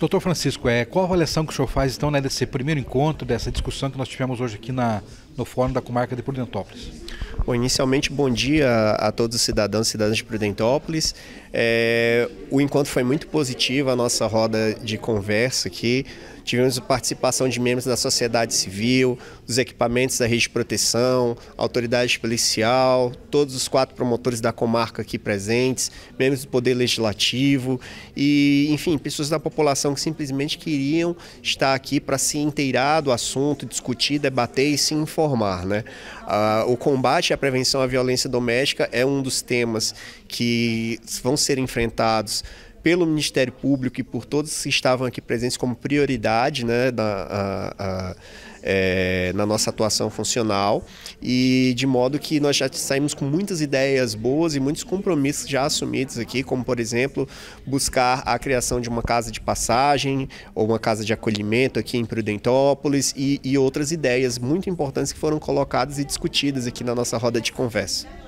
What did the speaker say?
Doutor Francisco, é, qual a avaliação que o senhor faz então né, desse primeiro encontro, dessa discussão que nós tivemos hoje aqui na, no Fórum da Comarca de Prudentópolis? Bom, inicialmente, bom dia a todos os cidadãos e cidadãs de Prudentópolis. É, o encontro foi muito positivo, a nossa roda de conversa aqui. Tivemos a participação de membros da sociedade civil, dos equipamentos da rede de proteção, autoridade policial, todos os quatro promotores da comarca aqui presentes, membros do Poder Legislativo e, enfim, pessoas da população que simplesmente queriam estar aqui para se inteirar do assunto, discutir, debater e se informar. Né? Ah, o combate combate à prevenção à violência doméstica é um dos temas que vão ser enfrentados pelo Ministério Público e por todos que estavam aqui presentes como prioridade né, da, a, a, é, na nossa atuação funcional e de modo que nós já saímos com muitas ideias boas e muitos compromissos já assumidos aqui, como por exemplo buscar a criação de uma casa de passagem ou uma casa de acolhimento aqui em Prudentópolis e, e outras ideias muito importantes que foram colocadas e discutidas aqui na nossa roda de conversa.